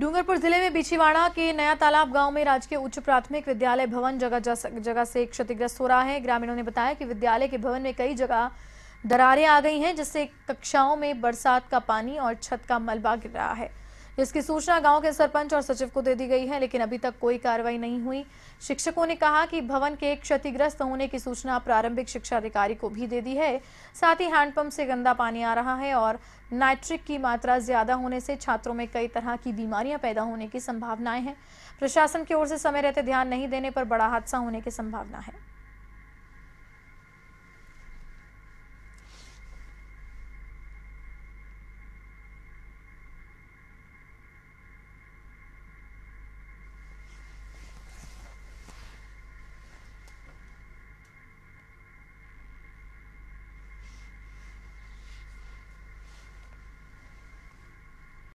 डूंगरपुर जिले में बिछीवाड़ा के नया तालाब गांव में राजकीय उच्च प्राथमिक विद्यालय भवन जगह जगह से क्षतिग्रस्त हो रहा है ग्रामीणों ने बताया कि विद्यालय के भवन में कई जगह दरारें आ गई हैं जिससे कक्षाओं में बरसात का पानी और छत का मलबा गिर रहा है इसकी सूचना गांव के सरपंच और सचिव को दे दी गई है लेकिन अभी तक कोई कार्रवाई नहीं हुई शिक्षकों ने कहा कि भवन के क्षतिग्रस्त होने की सूचना प्रारंभिक शिक्षा अधिकारी को भी दे दी है साथ ही हैंडपंप से गंदा पानी आ रहा है और नाइट्रिक की मात्रा ज्यादा होने से छात्रों में कई तरह की बीमारियां पैदा होने की संभावनाएं हैं प्रशासन की ओर से समय रहते ध्यान नहीं देने पर बड़ा हादसा होने की संभावना है